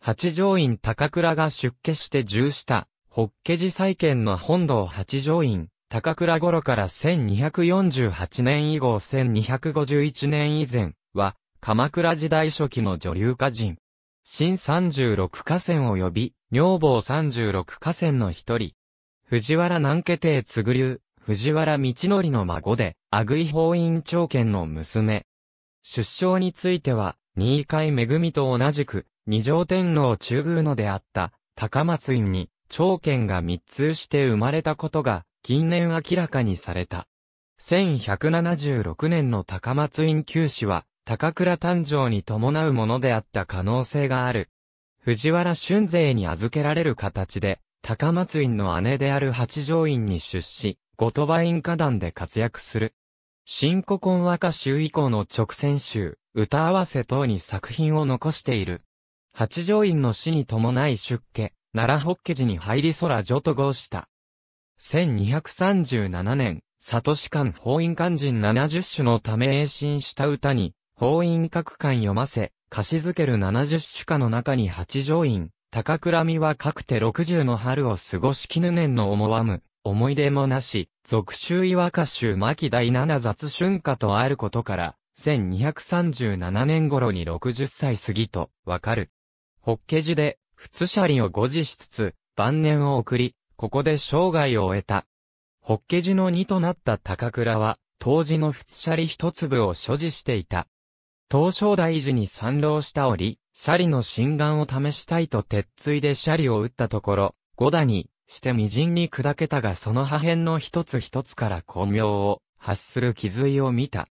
八条院高倉が出家して従した、法華寺再建の本堂八条院高倉頃から1248年以後1251年以前は、鎌倉時代初期の女流歌人。新三十六歌仙及び、女房三十六歌仙の一人。藤原南家邸継流、藤原道則の孫で、阿久井法院長権の娘。出生については、新海恵みと同じく、二条天皇中宮のであった、高松院に、長剣が密通して生まれたことが、近年明らかにされた。1176年の高松院旧市は、高倉誕生に伴うものであった可能性がある。藤原春勢に預けられる形で、高松院の姉である八条院に出資、後鳥羽院下段で活躍する。新古今和歌集以降の直線集、歌合わせ等に作品を残している。八条院の死に伴い出家、奈良北家寺に入り空女と合した。1237年、里市館法院官人70種のため栄進した歌に、法院各館読ませ、歌詞付ける70種歌の中に八条院、高倉美はかくて60の春を過ごしきぬ年の思わむ、思い出もなし、俗州岩歌集巻第七雑春歌とあることから、1237年頃に60歳過ぎと、わかる。ホッケ寺で、仏舎利を誤示しつつ、晩年を送り、ここで生涯を終えた。ホッケ寺の2となった高倉は、当時の仏舎利一粒を所持していた。東照大寺に参浪した折、シャリの心眼を試したいと鉄槌でシャリを打ったところ、五打に、して微塵に砕けたがその破片の一つ一つから光明を発する気髄を見た。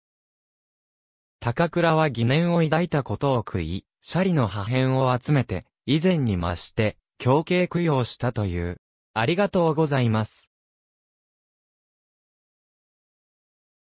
高倉は疑念を抱いたことを食い、シャリの破片を集めて、以前に増して、強敬供養したという。ありがとうございます。